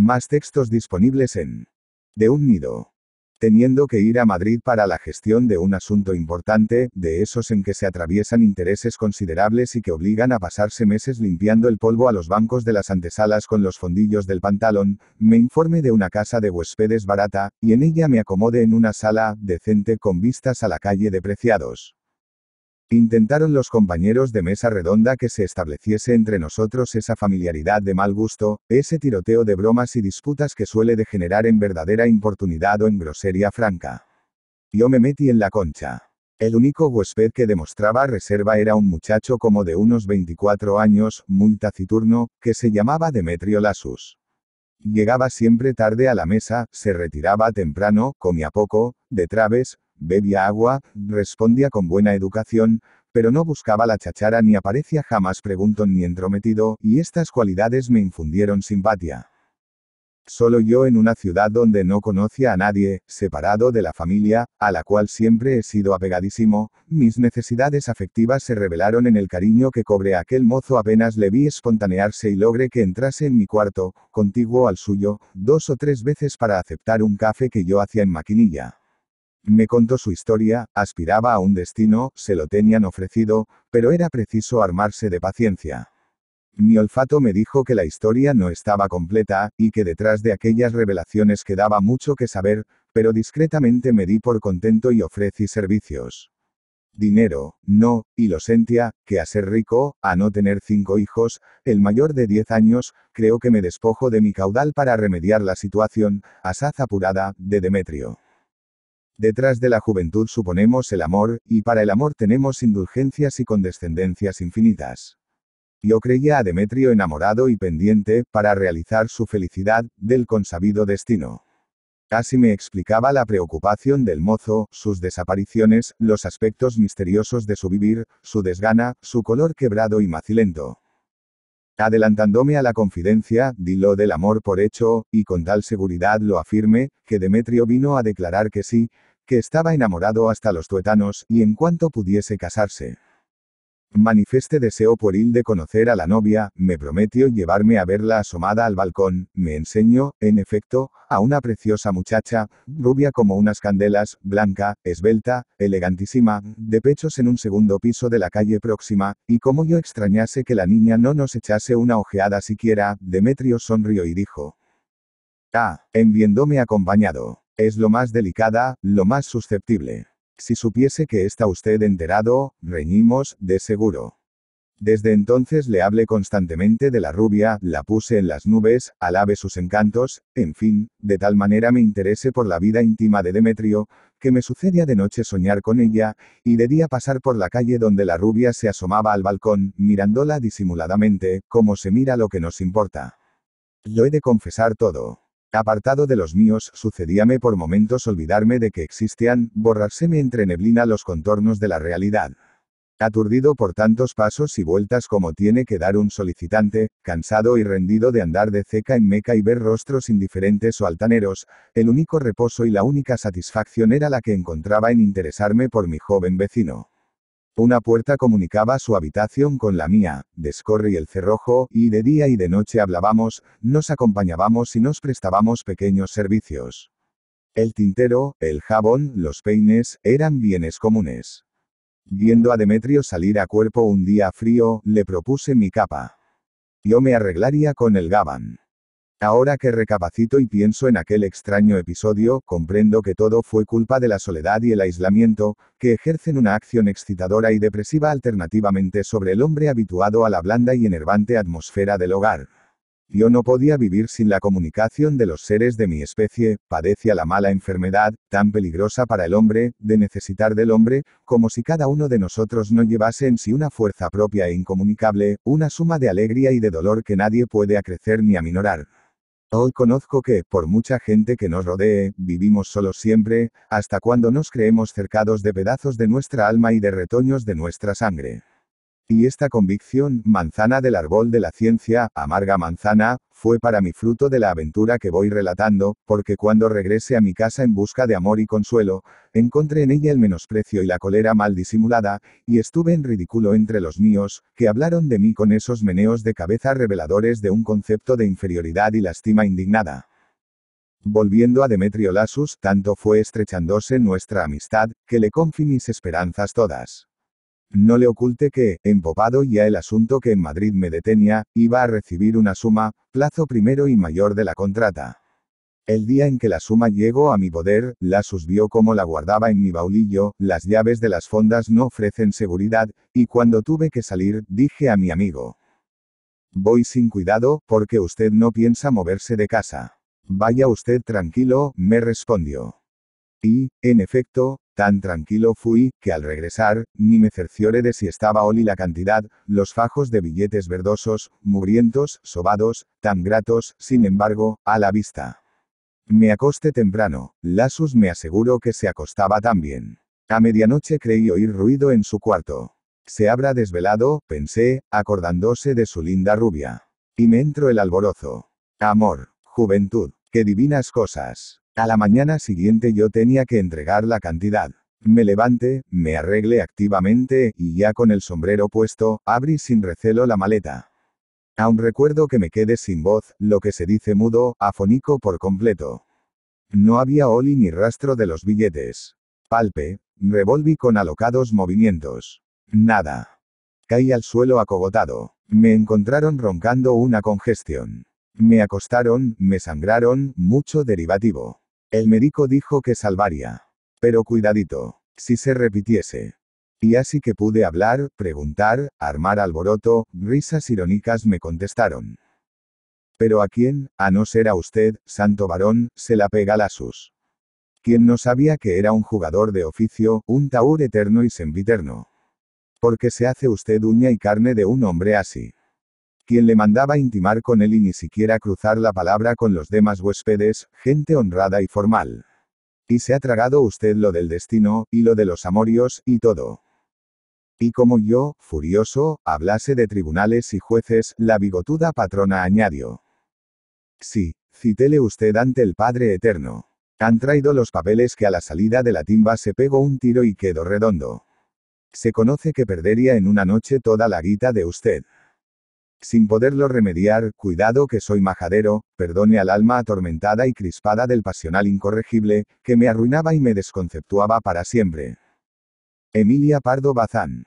Más textos disponibles en De un nido. Teniendo que ir a Madrid para la gestión de un asunto importante, de esos en que se atraviesan intereses considerables y que obligan a pasarse meses limpiando el polvo a los bancos de las antesalas con los fondillos del pantalón, me informe de una casa de huéspedes barata, y en ella me acomode en una sala, decente con vistas a la calle de preciados. Intentaron los compañeros de mesa redonda que se estableciese entre nosotros esa familiaridad de mal gusto, ese tiroteo de bromas y disputas que suele degenerar en verdadera importunidad o en grosería franca. Yo me metí en la concha. El único huésped que demostraba reserva era un muchacho como de unos 24 años, muy taciturno, que se llamaba Demetrio Lasus. Llegaba siempre tarde a la mesa, se retiraba temprano, comía poco, de traves, Bebía agua, respondía con buena educación, pero no buscaba la chachara ni aparecía jamás preguntón ni entrometido, y estas cualidades me infundieron simpatía. Solo yo en una ciudad donde no conocía a nadie, separado de la familia, a la cual siempre he sido apegadísimo, mis necesidades afectivas se revelaron en el cariño que cobre aquel mozo apenas le vi espontanearse y logré que entrase en mi cuarto, contiguo al suyo, dos o tres veces para aceptar un café que yo hacía en maquinilla. Me contó su historia, aspiraba a un destino, se lo tenían ofrecido, pero era preciso armarse de paciencia. Mi olfato me dijo que la historia no estaba completa, y que detrás de aquellas revelaciones quedaba mucho que saber, pero discretamente me di por contento y ofrecí servicios. Dinero, no, y lo sentía, que a ser rico, a no tener cinco hijos, el mayor de diez años, creo que me despojo de mi caudal para remediar la situación, asaz apurada, de Demetrio. Detrás de la juventud suponemos el amor, y para el amor tenemos indulgencias y condescendencias infinitas. Yo creía a Demetrio enamorado y pendiente, para realizar su felicidad, del consabido destino. Casi me explicaba la preocupación del mozo, sus desapariciones, los aspectos misteriosos de su vivir, su desgana, su color quebrado y macilento. Adelantándome a la confidencia, di lo del amor por hecho, y con tal seguridad lo afirme, que Demetrio vino a declarar que sí, que estaba enamorado hasta los tuétanos y en cuanto pudiese casarse. Manifeste deseo pueril de conocer a la novia, me prometió llevarme a verla asomada al balcón, me enseñó, en efecto, a una preciosa muchacha, rubia como unas candelas, blanca, esbelta, elegantísima, de pechos en un segundo piso de la calle próxima, y como yo extrañase que la niña no nos echase una ojeada siquiera, Demetrio sonrió y dijo. Ah, enviéndome acompañado. Es lo más delicada, lo más susceptible. Si supiese que está usted enterado, reñimos, de seguro. Desde entonces le hablé constantemente de la rubia, la puse en las nubes, alabe sus encantos, en fin, de tal manera me interese por la vida íntima de Demetrio, que me sucedía de noche soñar con ella, y de día pasar por la calle donde la rubia se asomaba al balcón, mirándola disimuladamente, como se mira lo que nos importa. Lo he de confesar todo. Apartado de los míos, sucedíame por momentos olvidarme de que existían, borrárseme entre neblina los contornos de la realidad. Aturdido por tantos pasos y vueltas como tiene que dar un solicitante, cansado y rendido de andar de ceca en meca y ver rostros indiferentes o altaneros, el único reposo y la única satisfacción era la que encontraba en interesarme por mi joven vecino. Una puerta comunicaba su habitación con la mía, descorrí el cerrojo, y de día y de noche hablábamos, nos acompañábamos y nos prestábamos pequeños servicios. El tintero, el jabón, los peines, eran bienes comunes. Viendo a Demetrio salir a cuerpo un día frío, le propuse mi capa. Yo me arreglaría con el gabán. Ahora que recapacito y pienso en aquel extraño episodio, comprendo que todo fue culpa de la soledad y el aislamiento, que ejercen una acción excitadora y depresiva alternativamente sobre el hombre habituado a la blanda y enervante atmósfera del hogar. Yo no podía vivir sin la comunicación de los seres de mi especie, padecía la mala enfermedad, tan peligrosa para el hombre, de necesitar del hombre, como si cada uno de nosotros no llevase en sí una fuerza propia e incomunicable, una suma de alegría y de dolor que nadie puede acrecer ni aminorar. Hoy conozco que, por mucha gente que nos rodee, vivimos solos siempre, hasta cuando nos creemos cercados de pedazos de nuestra alma y de retoños de nuestra sangre. Y esta convicción, manzana del árbol de la ciencia, amarga manzana, fue para mí fruto de la aventura que voy relatando, porque cuando regrese a mi casa en busca de amor y consuelo, encontré en ella el menosprecio y la cólera mal disimulada, y estuve en ridículo entre los míos, que hablaron de mí con esos meneos de cabeza reveladores de un concepto de inferioridad y lástima indignada. Volviendo a Demetrio Lasus, tanto fue estrechándose nuestra amistad, que le confí mis esperanzas todas. No le oculte que, empopado ya el asunto que en Madrid me detenía, iba a recibir una suma, plazo primero y mayor de la contrata. El día en que la suma llegó a mi poder, la susvió como la guardaba en mi baulillo, las llaves de las fondas no ofrecen seguridad, y cuando tuve que salir, dije a mi amigo. Voy sin cuidado, porque usted no piensa moverse de casa. Vaya usted tranquilo, me respondió. Y, en efecto, Tan tranquilo fui, que al regresar, ni me cercioré de si estaba Oli la cantidad, los fajos de billetes verdosos, mugrientos, sobados, tan gratos, sin embargo, a la vista. Me acosté temprano, Lasus me aseguró que se acostaba también. A medianoche creí oír ruido en su cuarto. Se habrá desvelado, pensé, acordándose de su linda rubia. Y me entró el alborozo. Amor, juventud, qué divinas cosas. A la mañana siguiente yo tenía que entregar la cantidad. Me levanté, me arregle activamente, y ya con el sombrero puesto, abrí sin recelo la maleta. Aún recuerdo que me quedé sin voz, lo que se dice mudo, afónico por completo. No había oli ni rastro de los billetes. Palpe, revolví con alocados movimientos. Nada. Caí al suelo acogotado. Me encontraron roncando una congestión. Me acostaron, me sangraron, mucho derivativo. El médico dijo que salvaría. Pero cuidadito. Si se repitiese. Y así que pude hablar, preguntar, armar alboroto, risas irónicas me contestaron. Pero a quién, a no ser a usted, santo varón, se la pega la sus. Quien no sabía que era un jugador de oficio, un taur eterno y sempiterno. Porque se hace usted uña y carne de un hombre así quien le mandaba intimar con él y ni siquiera cruzar la palabra con los demás huéspedes, gente honrada y formal. Y se ha tragado usted lo del destino, y lo de los amorios, y todo. Y como yo, furioso, hablase de tribunales y jueces, la bigotuda patrona añadió. Sí, citele usted ante el Padre Eterno. Han traído los papeles que a la salida de la timba se pegó un tiro y quedó redondo. Se conoce que perdería en una noche toda la guita de usted. Sin poderlo remediar, cuidado que soy majadero, perdone al alma atormentada y crispada del pasional incorregible, que me arruinaba y me desconceptuaba para siempre. Emilia Pardo Bazán.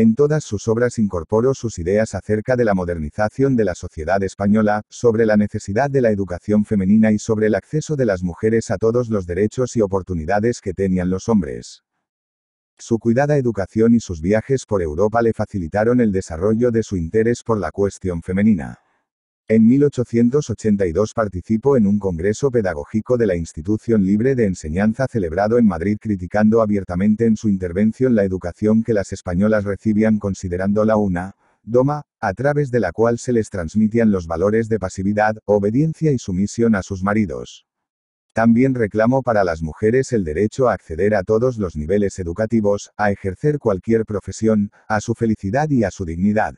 En todas sus obras incorporó sus ideas acerca de la modernización de la sociedad española, sobre la necesidad de la educación femenina y sobre el acceso de las mujeres a todos los derechos y oportunidades que tenían los hombres. Su cuidada educación y sus viajes por Europa le facilitaron el desarrollo de su interés por la cuestión femenina. En 1882 participó en un congreso pedagógico de la Institución Libre de Enseñanza celebrado en Madrid criticando abiertamente en su intervención la educación que las españolas recibían considerándola una doma, a través de la cual se les transmitían los valores de pasividad, obediencia y sumisión a sus maridos. También reclamó para las mujeres el derecho a acceder a todos los niveles educativos, a ejercer cualquier profesión, a su felicidad y a su dignidad.